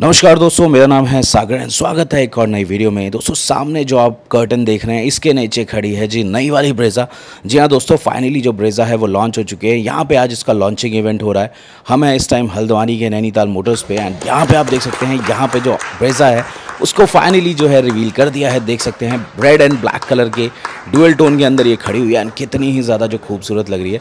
नमस्कार दोस्तों मेरा नाम है सागर एंड स्वागत है एक और नई वीडियो में दोस्तों सामने जो आप कर्टन देख रहे हैं इसके नीचे खड़ी है जी नई वाली ब्रेज़ा जी हाँ दोस्तों फाइनली जो ब्रेज़ा है वो लॉन्च हो चुकी है यहाँ पे आज इसका लॉन्चिंग इवेंट हो रहा है हम हैं इस टाइम हल्द्वानी के नैनीताल मोटर्स पे एंड यहाँ पर आप देख सकते हैं यहाँ पर जो ब्रेज़ा है उसको फाइनली जो है रिवील कर दिया है देख सकते हैं रेड एंड ब्लैक कलर के डुअल टोन के अंदर ये खड़ी हुई है एंड कितनी ही ज़्यादा जो खूबसूरत लग रही है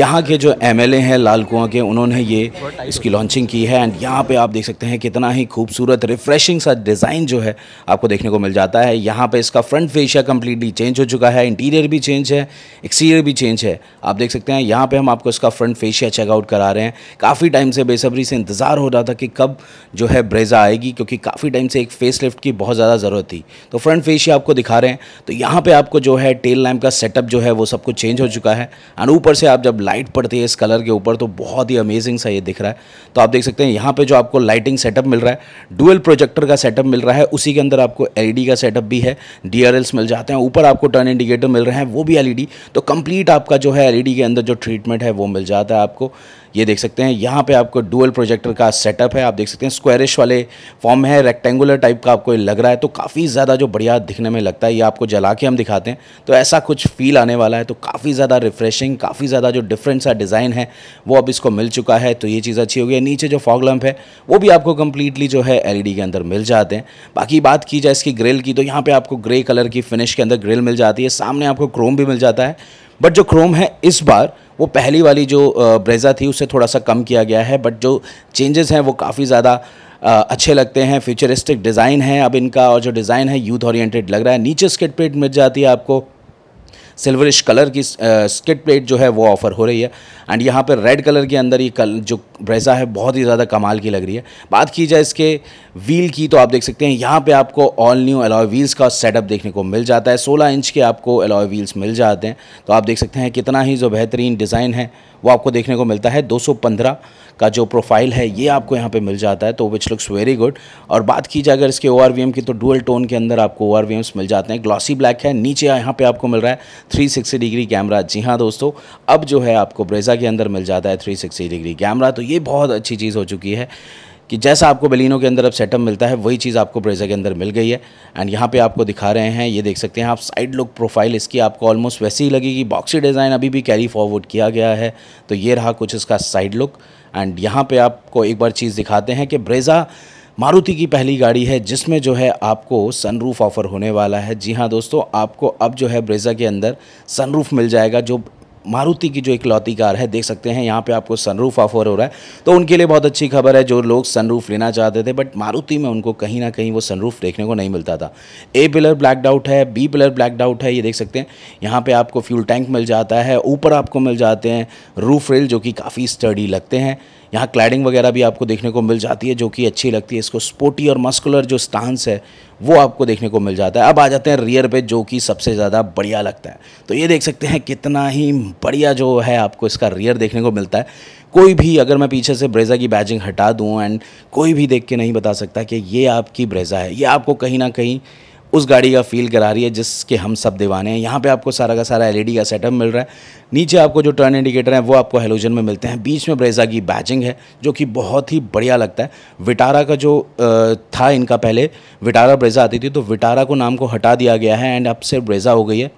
यहाँ के जो एम हैं लाल कुआ के उन्होंने ये इसकी लॉन्चिंग की है एंड यहाँ पर आप देख सकते हैं कितना ही खूबसूरत रिफ्रेशिंग सा डिज़ाइन जो है आपको देखने को मिल जाता है यहाँ पर इसका फ्रंट फेशिया कम्प्लीटली चेंज हो चुका है इंटीरियर भी चेंज है एक्सटीरियर भी चेंज है आप देख सकते हैं यहाँ पर हम आपको इसका फ्रंट फेशिया चेकआउट करा रहे हैं काफ़ी टाइम से बेसब्री से इंतज़ार हो रहा था कि कब जो है ब्रेजा आएगी क्योंकि काफ़ी टाइम से एक फेस फेस लिफ्ट की बहुत ज़्यादा ज़रूरत थी तो फ्रंट फेस ही आपको दिखा रहे हैं तो यहाँ पे आपको जो है टेल लैम्प का सेटअप जो है वो सब कुछ चेंज हो चुका है एंड ऊपर से आप जब लाइट पड़ती है इस कलर के ऊपर तो बहुत ही अमेजिंग सा ये दिख रहा है तो आप देख सकते हैं यहाँ पर जो आपको लाइटिंग सेटअप मिल रहा है डुअल प्रोजेक्टर का सेटअप मिल रहा है उसी के अंदर आपको एल e का सेटअप भी है डी मिल जाते हैं ऊपर आपको टर्न इंडिकेटर मिल रहे हैं वो भी एल e तो कम्प्लीट आपका जो है एल e के अंदर जो ट्रीटमेंट है वो मिल जाता है आपको ये देख सकते हैं यहाँ पे आपको डुअल प्रोजेक्टर का सेटअप है आप देख सकते हैं स्क्वायरिश वाले फॉर्म है रेक्टेंगुलर टाइप का आपको लग रहा है तो काफ़ी ज़्यादा जो बढ़िया दिखने में लगता है ये आपको जला के हम दिखाते हैं तो ऐसा कुछ फील आने वाला है तो काफ़ी ज़्यादा रिफ्रेशिंग काफ़ी ज़्यादा जो डिफरेंट सा डिज़ाइन है वो अब इसको मिल चुका है तो ये चीज़ अच्छी हो गई है नीचे जो फॉग लम्प है वो भी आपको कम्प्लीटली जो है एल के अंदर मिल जाते हैं बाकी बात की जाए इसकी ग्रिल की तो यहाँ पर आपको ग्रे कलर की फिनिश के अंदर ग्रिल मिल जाती है सामने आपको क्रोम भी मिल जाता है बट जो क्रोम है इस बार वो पहली वाली जो ब्रेज़ा थी उसे थोड़ा सा कम किया गया है बट जो चेंजेस हैं वो काफ़ी ज़्यादा अच्छे लगते हैं फ्यूचरिस्टिक डिज़ाइन है अब इनका और जो डिज़ाइन है यूथ ओरिएंटेड लग रहा है नीचे स्किट प्लेट मिल जाती है आपको सिल्वरिश कलर की स्किट प्लेट जो है वो ऑफ़र हो रही है एंड यहाँ पर रेड कलर के अंदर ये कल जो ब्रेजा है बहुत ही ज़्यादा कमाल की लग रही है बात की जाए इसके व्हील की तो आप देख सकते हैं यहाँ पे आपको ऑल न्यू एलॉय व्हील्स का सेटअप देखने को मिल जाता है 16 इंच के आपको एलॉय व्हील्स मिल जाते हैं तो आप देख सकते हैं कितना ही जो बेहतरीन डिज़ाइन है वो आपको देखने को मिलता है दो का जो प्रोफाइल है ये आपको यहाँ पे मिल जाता है तो विच लुक्स वेरी गुड और बात की जाए अगर इसके ओ की तो डुअल टोन के अंदर आपको ओ मिल जाते हैं ग्लॉसी ब्लैक है नीचे यहाँ पे आपको मिल रहा है थ्री डिग्री कैमरा जी हाँ दोस्तों अब जो है आपको ब्रेजा के अंदर मिल जाता है थ्री डिग्री कैमरा तो ये बहुत अच्छी चीज़ हो चुकी है कि जैसा आपको बेलिनो के अंदर अब सेटअप मिलता है वही चीज़ आपको ब्रेजा के अंदर मिल गई है एंड यहाँ पे आपको दिखा रहे हैं ये देख सकते हैं आप साइड लुक प्रोफाइल इसकी आपको ऑलमोस्ट वैसी ही लगेगी बॉक्सी डिज़ाइन अभी भी कैरी फॉरवर्ड किया गया है तो ये रहा कुछ इसका साइड लुक एंड यहाँ पे आपको एक बार चीज़ दिखाते हैं कि ब्रेज़ा मारुति की पहली गाड़ी है जिसमें जो है आपको सनरूफ ऑफ़र होने वाला है जी हाँ दोस्तों आपको अब जो है ब्रेज़ा के अंदर सनरूफ मिल जाएगा जो मारुति की जो इकलौती कार है देख सकते हैं यहाँ पे आपको सनरूफ ऑफर हो रहा है तो उनके लिए बहुत अच्छी खबर है जो लोग सनरूफ लेना चाहते थे बट मारुति में उनको कहीं ना कहीं वो सनरूफ देखने को नहीं मिलता था ए पिलर ब्लैक डाउट है बी पिलर ब्लैक डाउट है ये देख सकते हैं यहाँ पर आपको फ्यूल टैंक मिल जाता है ऊपर आपको मिल जाते हैं रूफ रेल जो कि काफ़ी स्टडी लगते हैं यहाँ क्लाइडिंग वगैरह भी आपको देखने को मिल जाती है जो कि अच्छी लगती है इसको स्पोर्टी और मस्कुलर जो स्टांस है वो आपको देखने को मिल जाता है अब आ जाते हैं रियर पे जो कि सबसे ज़्यादा बढ़िया लगता है तो ये देख सकते हैं कितना ही बढ़िया जो है आपको इसका रियर देखने को मिलता है कोई भी अगर मैं पीछे से ब्रेज़ा की बैजिंग हटा दूँ एंड कोई भी देख के नहीं बता सकता कि ये आपकी ब्रेज़ा है ये आपको कहीं ना कहीं उस गाड़ी का फील करा रही है जिसके हम सब दीवाने हैं यहाँ पे आपको सारा का सारा एलईडी e का सेटअप मिल रहा है नीचे आपको जो टर्न इंडिकेटर है वो आपको हेलोजन में मिलते हैं बीच में ब्रेजा की बैचिंग है जो कि बहुत ही बढ़िया लगता है विटारा का जो था इनका पहले विटारा ब्रेजा आती थी तो विटारा को नाम को हटा दिया गया है एंड अब से ब्रेजा हो गई है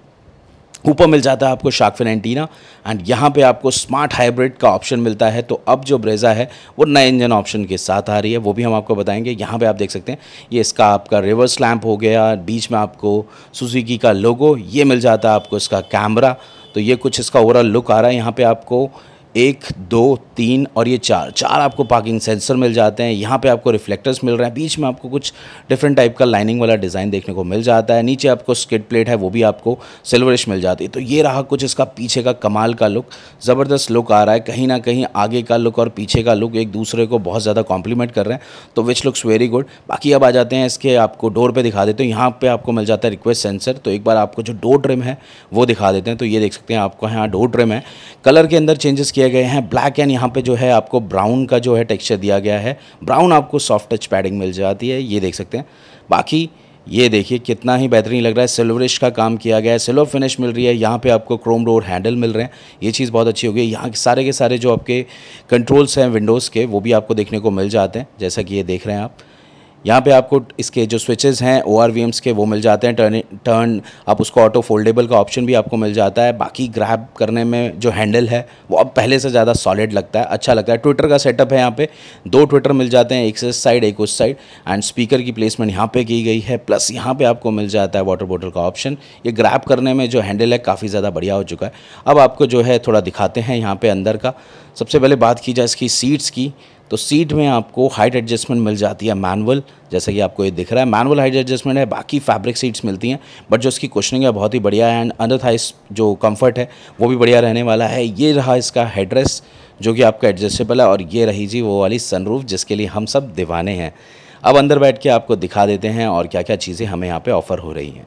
ऊपर मिल जाता है आपको शार्कफिन एंटीना एंड यहाँ पे आपको स्मार्ट हाइब्रिड का ऑप्शन मिलता है तो अब जो ब्रेजा है वो नए इंजन ऑप्शन के साथ आ रही है वो भी हम आपको बताएंगे यहाँ पे आप देख सकते हैं ये इसका आपका रिवर्स लैम्प हो गया बीच में आपको सुजुकी का लोगो ये मिल जाता है आपको इसका कैमरा तो ये कुछ इसका ओवरऑल लुक आ रहा है यहाँ पर आपको एक दो तीन और ये चार चार आपको पार्किंग सेंसर मिल जाते हैं यहाँ पे आपको रिफ्लेक्टर्स मिल रहे हैं बीच में आपको कुछ डिफरेंट टाइप का लाइनिंग वाला डिज़ाइन देखने को मिल जाता है नीचे आपको स्किड प्लेट है वो भी आपको सिल्वरिश मिल जाती है तो ये रहा कुछ इसका पीछे का कमाल का लुक ज़बरदस्त लुक आ रहा है कहीं ना कहीं आगे का लुक और पीछे का लुक एक दूसरे को बहुत ज़्यादा कॉम्प्लीमेंट कर रहे हैं तो विच लुक्स वेरी गुड बाकी अब आ जाते हैं इसके आपको डोर पर दिखा देते हैं यहाँ पर आपको मिल जाता है रिक्वेस्ट सेंसर तो एक बार आपको जो डोर ट्रिम है वो दिखा देते हैं तो ये देख सकते हैं आपको यहाँ डोर ट्रिम है कलर के अंदर चेंजेस किया किए गए हैं ब्लैक एंड यहाँ पे जो है आपको ब्राउन का जो है टेक्सचर दिया गया है ब्राउन आपको सॉफ्ट टच पैडिंग मिल जाती है ये देख सकते हैं बाकी ये देखिए कितना ही बेहतरीन लग रहा है सिल्वरिश का काम किया गया है सिल्वर फिनिश मिल रही है यहाँ पे आपको क्रोम रोड हैंडल मिल रहे हैं ये चीज़ बहुत अच्छी हो गई यहाँ के सारे के सारे जो आपके कंट्रोल्स हैं विंडोज़ के वो भी आपको देखने को मिल जाते हैं जैसा कि ये देख रहे हैं आप यहाँ पे आपको इसके जो स्विचेस हैं ओ आर वी एम्स के वो मिल जाते हैं टर्न टर्न आप उसको ऑटो फोल्डेबल का ऑप्शन भी आपको मिल जाता है बाकी ग्रैब करने में जो हैंडल है वो अब पहले से ज़्यादा सॉलिड लगता है अच्छा लगता है ट्विटर का सेटअप है यहाँ पे दो ट्विटर मिल जाते हैं एक से साइड एक उस साइड एंड स्पीकर की प्लेसमेंट यहाँ पर की गई है प्लस यहाँ पर आपको मिल जाता है वाटर बॉटल का ऑप्शन ये ग्रैब करने में जो हैंडल है काफ़ी ज़्यादा बढ़िया हो चुका है अब आपको जो है थोड़ा दिखाते हैं यहाँ पर अंदर का सबसे पहले बात की जाए इसकी सीट्स की तो सीट में आपको हाइट एडजस्टमेंट मिल जाती है मैनुअल जैसा कि आपको ये दिख रहा है मैनुअल हाइट एडजस्टमेंट है बाकी फैब्रिक सीट्स मिलती हैं बट जो इसकी क्वेश्चनिंग है बहुत ही बढ़िया है एंड अंडर थाइस जो कंफर्ट है वो भी बढ़िया रहने वाला है ये रहा इसका हेडरेस जो कि आपका एडजस्टेबल है और ये रही जी वो वाली सनरूफ जिसके लिए हम सब दीवाने हैं अब अंदर बैठ के आपको दिखा देते हैं और क्या क्या चीज़ें हमें यहाँ पर ऑफ़र हो रही हैं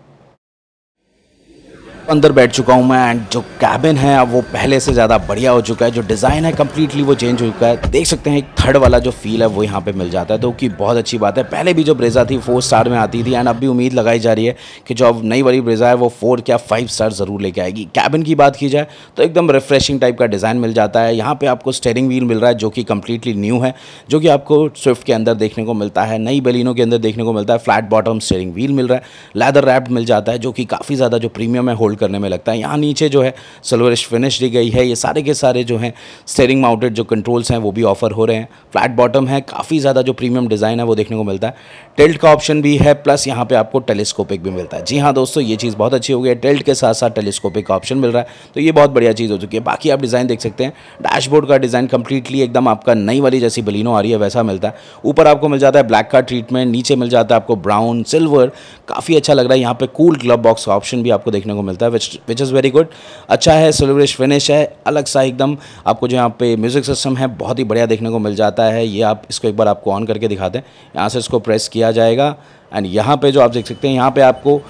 अंदर बैठ चुका हूँ मैं एंड जो कैबिन है अब वो पहले से ज़्यादा बढ़िया हो चुका है जो डिज़ाइन है कम्प्लीटली वो चेंज हो चुका है देख सकते हैं एक थर्ड वाला जो फील है वो यहाँ पे मिल जाता है तो कि बहुत अच्छी बात है पहले भी जो ब्रेजा थी फोर स्टार में आती थी एंड अब भी उम्मीद लगाई जा रही है कि जो अब नई वाली ब्रेजा है वो फोर क्या फाइव स्टार ज़रूर लेके आएगी कैबिन की बात की जाए तो एकदम रिफ्रेशिंग टाइप का डिज़ाइन मिल जाता है यहाँ पर आपको स्टेयरिंग व्हील मिल रहा है जो कि कम्प्लीटली न्यू है जो कि आपको स्विफ्ट के अंदर देखने को मिलता है नई बलिनों के अंदर देखने को मिलता है फ्लैट बॉटम स्टेयरिंग व्हील मिल रहा है लेदर रैप मिल जाता है जो कि काफ़ी ज़्यादा जो प्रीमियम है होल्ड होल्ड करने में लगता है यहाँ नीचे जो है सिल्वरिश फिनिश दी गई है ये सारे के सारे जो हैं स्टेयरिंग माउंटेड जो कंट्रोल्स हैं वो भी ऑफर हो रहे हैं फ्लैट बॉटम है काफ़ी ज़्यादा जो प्रीमियम डिज़ाइन है वो देखने को मिलता है टेल्ट का ऑप्शन भी है प्लस यहाँ पर आपको टेलीस्कोपिक भी मिलता है जी हाँ दोस्तों ये चीज़ बहुत अच्छी हो गई है टेल्ट के साथ साथ टेलीस्कोपिक का ऑप्शन मिल रहा है तो ये बहुत बढ़िया चीज़ हो चुकी है बाकी आप डिज़ाइन देख सकते हैं डैशबोर्ड का डिज़ाइन कंप्लीटली एकदम आपका नई वाली जैसी बलिनो आ रही है वैसा मिलता है ऊपर आपको मिल जाता है ब्लैक का ट्रीटमेंट नीचे मिल जाता है आपको ब्राउन सिल्वर काफ़ी अच्छा लग रहा है यहाँ पे कूल ग्लब बॉक्स का ऑप्शन भी आपको देखने को मिलता है जाता है which which is very good अच्छा है सिल्वरिश फिनिश है अलग सा एकदम आपको जो यहाँ पे म्यूज़िक सिस्टम है बहुत ही बढ़िया देखने को मिल जाता है ये आप इसको एक बार आपको ऑन करके दिखा दें यहाँ से इसको प्रेस किया जाएगा एंड यहाँ पर जो आप देख सकते हैं यहाँ पर आपको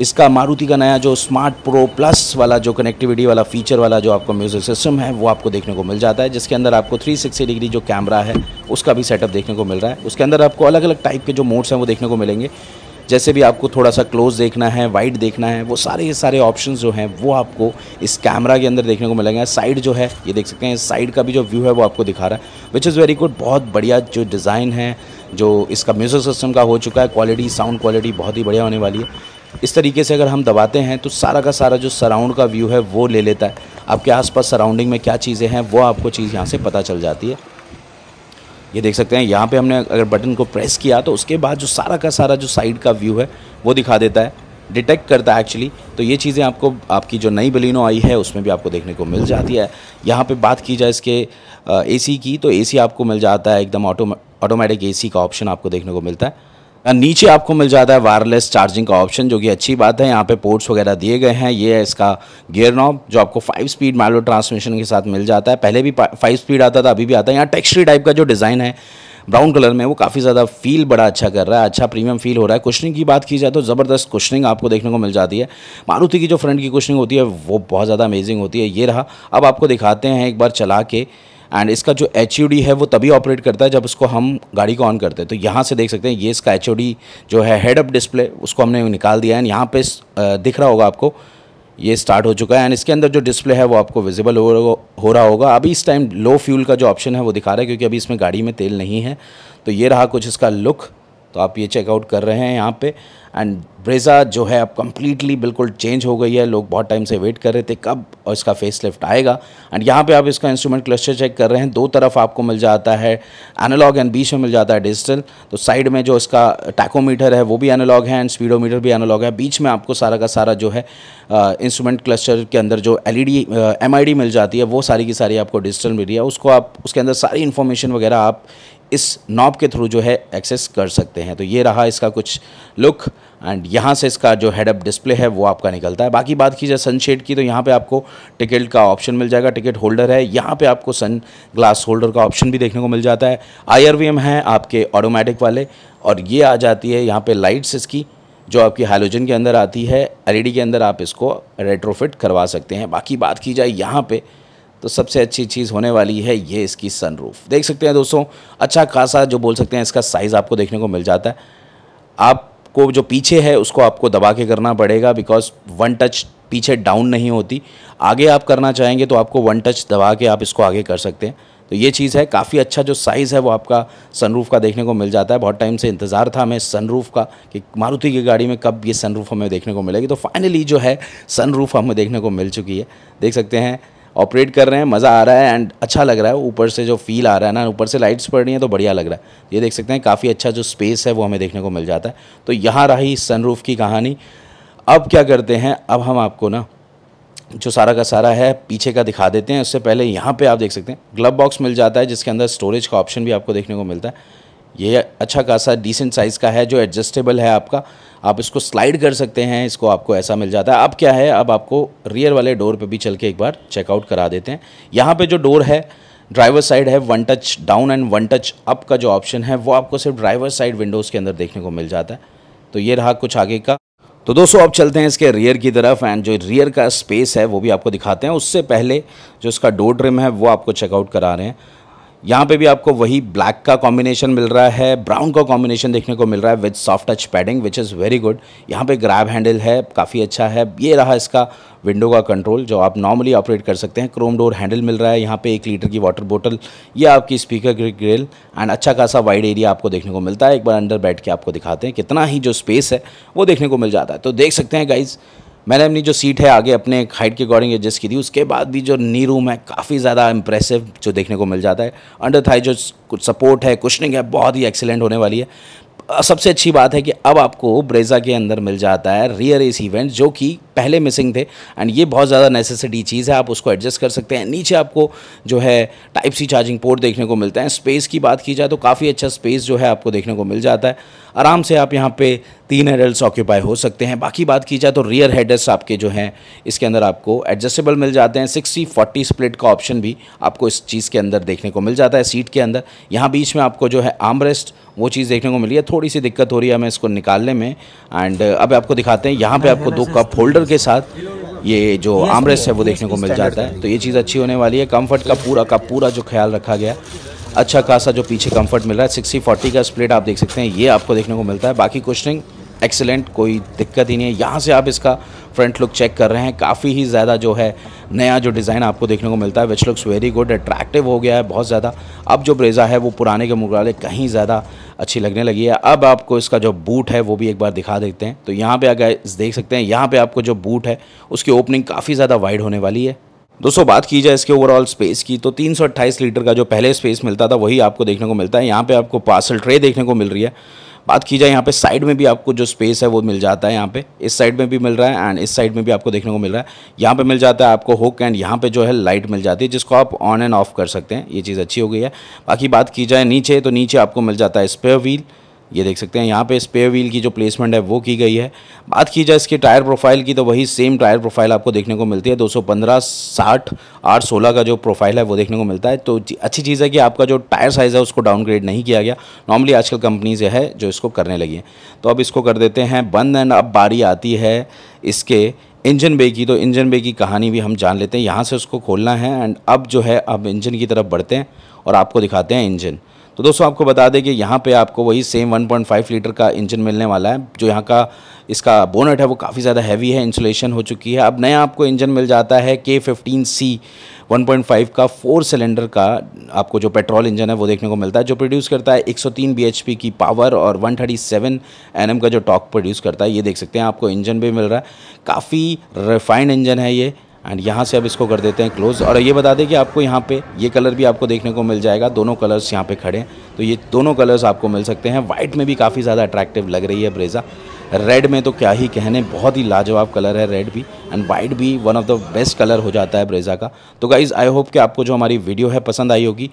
इसका मारुति का नया जो स्मार्ट प्रो प्लस वाला जो कनेक्टिविटी वाला फीचर वाला जो आपको म्यूज़िक सिस्टम है वो आपको देखने को मिल जाता है जिसके अंदर आपको 360 डिग्री जो कैमरा है उसका भी सेटअप देखने को मिल रहा है उसके अंदर आपको अलग अलग टाइप के जो मोड्स हैं वो देखने को मिलेंगे जैसे भी आपको थोड़ा सा क्लोज देखना है वाइड देखना है वो सारे ये सारे ऑप्शन जो हैं वो आपको इस कैमरा के अंदर देखने को मिलेंगे साइड जो है ये देख सकते हैं साइड का भी जो व्यू है वो आपको दिखा रहा है विच इज़ वेरी गुड बहुत बढ़िया जो डिज़ाइन है जो इसका म्यूज़िक सिस्टम का हो चुका है क्वालिटी साउंड क्वालिटी बहुत ही बढ़िया होने वाली है इस तरीके से अगर हम दबाते हैं तो सारा का सारा जो सराउंड का व्यू है वो ले लेता है आपके आसपास सराउंडिंग में क्या चीज़ें हैं वो आपको चीज़ यहाँ से पता चल जाती है ये देख सकते हैं यहाँ पे हमने अगर बटन को प्रेस किया तो उसके बाद जो सारा का सारा जो साइड का व्यू है वो दिखा देता है डिटेक्ट करता है एक्चुअली तो ये चीज़ें आपको आपकी जो नई बलिनो आई है उसमें भी आपको देखने को मिल जाती है यहाँ पे बात की जाए इसके एसी की तो एसी आपको मिल जाता है एकदम ऑटो ऑटोमेटिक एसी का ऑप्शन आपको देखने को मिलता है नीचे आपको मिल जाता है वायरलेस चार्जिंग का ऑप्शन जो कि अच्छी बात है यहाँ पे पोर्ट्स वगैरह दिए गए हैं ये है इसका गियर नॉब जो आपको फाइव स्पीड मैलो ट्रांसमिशन के साथ मिल जाता है पहले भी फाइव स्पीड आता था अभी भी आता है यहाँ टेक्सट्री टाइप का जो डिज़ाइन है ब्राउन कलर में वो काफ़ी ज़्यादा फील बड़ा अच्छा कर रहा है अच्छा प्रीमियम फील हो रहा है कुशनिंग की बात की जाए तो ज़बरदस्त कुशनिंग आपको देखने को मिल जाती है मारुति की जो फ्रंट की कुशनिंग होती है वो बहुत ज़्यादा अमेजिंग होती है ये रहा अब आपको दिखाते हैं एक बार चला के एंड इसका जो एच e है वो तभी ऑपरेट करता है जब उसको हम गाड़ी को ऑन करते हैं तो यहाँ से देख सकते हैं ये इसका एच e जो है हेड अप डिस्प्ले उसको हमने निकाल दिया है यहाँ पे दिख रहा होगा आपको ये स्टार्ट हो चुका है एंड इसके अंदर जो डिस्प्ले है वो आपको विजिबल हो, हो रहा होगा अभी इस टाइम लो फ्यूल का जो ऑप्शन है वो दिखा रहा है क्योंकि अभी इसमें गाड़ी में तेल नहीं है तो ये रहा कुछ इसका लुक तो आप ये चेकआउट कर रहे हैं यहाँ पे एंड ब्रेज़ा जो है अब कम्प्लीटली बिल्कुल चेंज हो गई है लोग बहुत टाइम से वेट कर रहे थे कब और इसका फेस लिफ्ट आएगा एंड यहाँ पे आप इसका इंस्ट्रूमेंट क्लस्टर चेक कर रहे हैं दो तरफ आपको मिल जाता है एनालॉग एंड बीच में मिल जाता है डिजिटल तो साइड में जो इसका टैकोमीटर है वो भी एनालॉग है एंड स्पीडोमीटर भी एनालॉग है बीच में आपको सारा का सारा जो है इंस्ट्रूमेंट क्लस्टर के अंदर जो एल ई e मिल जाती है वो सारी की सारी आपको डिजिटल मिल रही है उसको आप उसके अंदर सारी इन्फॉर्मेशन वगैरह आप इस नॉब के थ्रू जो है एक्सेस कर सकते हैं तो ये रहा इसका कुछ लुक एंड यहाँ से इसका जो हेडअप डिस्प्ले है वो आपका निकलता है बाकी बात की जाए सनशेड की तो यहाँ पे आपको टिकट का ऑप्शन मिल जाएगा टिकट होल्डर है यहाँ पे आपको सन ग्लास होल्डर का ऑप्शन भी देखने को मिल जाता है आई है आपके ऑटोमेटिक वाले और ये आ जाती है यहाँ पर लाइट्स इसकी जो आपकी हाइलोजन के अंदर आती है एलईडी e के अंदर आप इसको रेट्रोफिट करवा सकते हैं बाकी बात की जाए यहाँ पर तो सबसे अच्छी चीज़ होने वाली है ये इसकी सनरूफ देख सकते हैं दोस्तों अच्छा खासा जो बोल सकते हैं इसका साइज़ आपको देखने को मिल जाता है आपको जो पीछे है उसको आपको दबा के करना पड़ेगा बिकॉज वन टच पीछे डाउन नहीं होती आगे आप करना चाहेंगे तो आपको वन टच दबा के आप इसको आगे कर सकते हैं तो ये चीज़ है काफ़ी अच्छा जो साइज़ है वो आपका सनरूफ का देखने को मिल जाता है बहुत टाइम से इंतज़ार था हमें सनरूफ का कि मारुति की गाड़ी में कब ये सनरूफ हमें देखने को मिलेगी तो फाइनली जो है सनरूफ हमें देखने को मिल चुकी है देख सकते हैं ऑपरेट कर रहे हैं मज़ा आ रहा है एंड अच्छा लग रहा है ऊपर से जो फील आ रहा है ना ऊपर से लाइट्स पड़ रही हैं तो बढ़िया लग रहा है ये देख सकते हैं काफ़ी अच्छा जो स्पेस है वो हमें देखने को मिल जाता है तो यहाँ रही सनरूफ की कहानी अब क्या करते हैं अब हम आपको ना जो सारा का सारा है पीछे का दिखा देते हैं उससे पहले यहाँ पर आप देख सकते हैं ग्लब बॉक्स मिल जाता है जिसके अंदर स्टोरेज का ऑप्शन भी आपको देखने को मिलता है ये अच्छा खासा डिसेंट साइज़ का है जो एडजस्टेबल है आपका आप इसको स्लाइड कर सकते हैं इसको आपको ऐसा मिल जाता है अब क्या है अब आपको रियर वाले डोर पे भी चल के एक बार चेकआउट करा देते हैं यहाँ पे जो डोर है ड्राइवर साइड है one touch down and one touch up का जो ऑप्शन है वो आपको सिर्फ ड्राइवर साइड विंडोज़ के अंदर देखने को मिल जाता है तो ये रहा कुछ आगे का तो दोस्तों अब चलते हैं इसके रियर की तरफ एंड जो रियर का स्पेस है वो भी आपको दिखाते हैं उससे पहले जो इसका डोर ट्रिम है वो आपको चेकआउट करा रहे हैं यहाँ पे भी आपको वही ब्लैक का कॉम्बिनेशन मिल रहा है ब्राउन का कॉम्बिनेशन देखने को मिल रहा है with soft touch padding which is very good यहाँ पे ग्रैब हैंडल है काफ़ी अच्छा है ये रहा इसका विंडो का कंट्रोल जो आप नॉर्मली ऑपरेट कर सकते हैं क्रोम डोर हैंडल मिल रहा है यहाँ पे एक लीटर की वाटर बोटल ये आपकी स्पीकर ग्रिल एंड अच्छा खासा वाइड एरिया आपको देखने को मिलता है एक बार अंडर बैठ के आपको दिखाते हैं कितना ही जो स्पेस है वो देखने को मिल जाता है तो देख सकते हैं गाइज़ मैंने अपनी जो सीट है आगे अपने हाइट के अकॉर्डिंग एडजस्ट की थी उसके बाद भी जो नी रूम है काफ़ी ज़्यादा इंप्रेसिव जो देखने को मिल जाता है अंडर थाई जो कुछ सपोर्ट है कुशनिंग है बहुत ही एक्सेलेंट होने वाली है सबसे अच्छी बात है कि अब आपको ब्रेजा के अंदर मिल जाता है रियर एस इवेंट जो कि पहले मिसिंग थे एंड ये बहुत ज़्यादा नेसेसिटी चीज़ है आप उसको एडजस्ट कर सकते हैं नीचे आपको जो है टाइप सी चार्जिंग पोर्ट देखने को मिलता है स्पेस की बात की जाए तो काफ़ी अच्छा स्पेस जो है आपको देखने को मिल जाता है आराम से आप यहाँ पे तीन हेडल्स ऑक्यूपाई हो सकते हैं बाकी बात की जाए तो रियर हेडर्स आपके जो हैं इसके अंदर आपको एडजस्टेबल मिल जाते हैं सिक्सटी फोर्टी स्प्लिट का ऑप्शन भी आपको इस चीज़ के अंदर देखने को मिल जाता है सीट के अंदर यहाँ बीच में आपको जो है आर्म रेस्ट वो चीज़ देखने को मिली है थोड़ी सी दिक्कत हो रही है हमें इसको निकालने में एंड अब आपको दिखाते हैं यहाँ पर आपको दो कप होल्डर मटर के साथ ये जो आमरेस है वो देखने को मिल जाता है तो ये चीज़ अच्छी होने वाली है कम्फर्ट का पूरा का पूरा जो ख्याल रखा गया अच्छा खासा जो पीछे कंफर्ट मिल रहा है सिक्सटी फोर्टी का स्प्लिट आप देख सकते हैं ये आपको देखने को मिलता है बाकी क्वेश्चनिंग एक्सेलेंट कोई दिक्कत ही नहीं है यहाँ से आप इसका फ्रंट लुक चेक कर रहे हैं काफ़ी ही ज़्यादा जो है नया जो डिज़ाइन आपको देखने को मिलता है which looks very good attractive हो गया है बहुत ज़्यादा अब जो ब्रेज़ा है वो पुराने के मुकाबले कहीं ज़्यादा अच्छी लगने लगी है अब आपको इसका जो बूट है वो भी एक बार दिखा देते हैं तो यहाँ पर अगर देख सकते हैं यहाँ पर आपको जो बूट है उसकी ओपनिंग काफ़ी ज़्यादा वाइड होने वाली है दोस्तों बात की जाए इसके ओवरऑल स्पेस की तो तीन लीटर का जो पहले स्पेस मिलता था वही आपको देखने को मिलता है यहाँ पे आपको पार्सल ट्रे देखने को मिल रही है बात की जाए यहाँ पे साइड में भी आपको जो स्पेस है वो मिल जाता है यहाँ पे इस साइड में भी मिल रहा है एंड इस साइड में भी आपको देखने को मिल रहा है यहाँ पे मिल जाता है आपको हुक एंड यहाँ पे जो है लाइट मिल जाती है जिसको आप ऑन एंड ऑफ कर सकते हैं ये चीज़ अच्छी हो गई है बाकी बात की जाए नीचे तो नीचे आपको मिल जाता है स्पेयर व्हील ये देख सकते हैं यहाँ पे स्पेयर व्हील की जो प्लेसमेंट है वो की गई है बात की जाए इसके टायर प्रोफाइल की तो वही सेम टायर प्रोफाइल आपको देखने को मिलती है 215 साठ आठ सोलह का जो प्रोफाइल है वो देखने को मिलता है तो अच्छी चीज़ है कि आपका जो टायर साइज़ है उसको डाउनग्रेड नहीं किया गया नॉर्मली आजकल कंपनीज है जो इसको करने लगी हैं तो अब इसको कर देते हैं बंद एंड अब बारी आती है इसके इंजन बे की तो इंजन बे की कहानी भी हम जान लेते हैं यहाँ से उसको खोलना है एंड अब जो है अब इंजन की तरफ बढ़ते हैं और आपको दिखाते हैं इंजन तो दोस्तों आपको बता दें कि यहाँ पे आपको वही सेम 1.5 लीटर का इंजन मिलने वाला है जो यहाँ का इसका बोनट है वो काफ़ी ज़्यादा हैवी है इंसुलेशन हो चुकी है अब नया आपको इंजन मिल जाता है के फिफ्टीन सी 1.5 का फोर सिलेंडर का आपको जो पेट्रोल इंजन है वो देखने को मिलता है जो प्रोड्यूस करता है 103 bhp की पावर और 137 थर्टी का जो टॉक प्रोड्यूस करता है ये देख सकते हैं आपको इंजन भी मिल रहा है काफ़ी रिफाइंड इंजन है ये एंड यहाँ से अब इसको कर देते हैं क्लोज और ये बता दें कि आपको यहाँ पे ये कलर भी आपको देखने को मिल जाएगा दोनों कलर्स यहाँ पे खड़े हैं तो ये दोनों कलर्स आपको मिल सकते हैं वाइट में भी काफ़ी ज़्यादा अट्रैक्टिव लग रही है ब्रेज़ा रेड में तो क्या ही कहने बहुत ही लाजवाब कलर है रेड भी एंड वाइट भी one of the best colour हो जाता है ब्रेज़ा का तो गाइज़ आई होप कि आपको जो हमारी वीडियो है पसंद आई होगी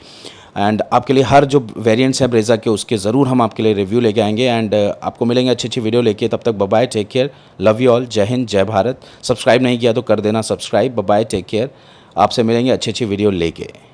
एंड आपके लिए हर जो वेरिएंट्स हैं ब्रेज़ा के उसके ज़रूर हम आपके लिए रिव्यू लेके आएंगे एंड uh, आपको मिलेंगे अच्छी अच्छी वीडियो लेके तब तक bye take care love you all जय हिंद जय भारत सब्सक्राइब नहीं किया तो कर देना सब्सक्राइब बाय टेक केयर आपसे मिलेंगे अच्छी अच्छी वीडियो लेके